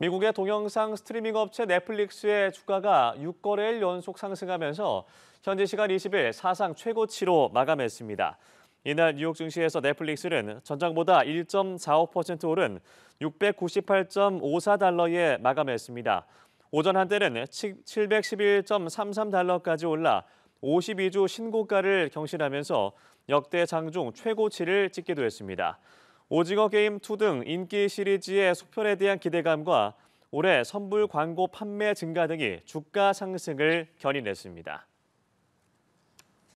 미국의 동영상 스트리밍 업체 넷플릭스의 주가가 6거래일 연속 상승하면서 현지 시간 20일 사상 최고치로 마감했습니다. 이날 뉴욕 증시에서 넷플릭스는 전장보다 1.45% 오른 698.54달러에 마감했습니다. 오전 한때는 711.33달러까지 올라 52주 신고가를 경신하면서 역대 장중 최고치를 찍기도 했습니다. 오징어 게임 2 등 인기 시리즈의 속편에 대한 기대감과 올해 선불 광고 판매 증가 등이 주가 상승을 견인했습니다.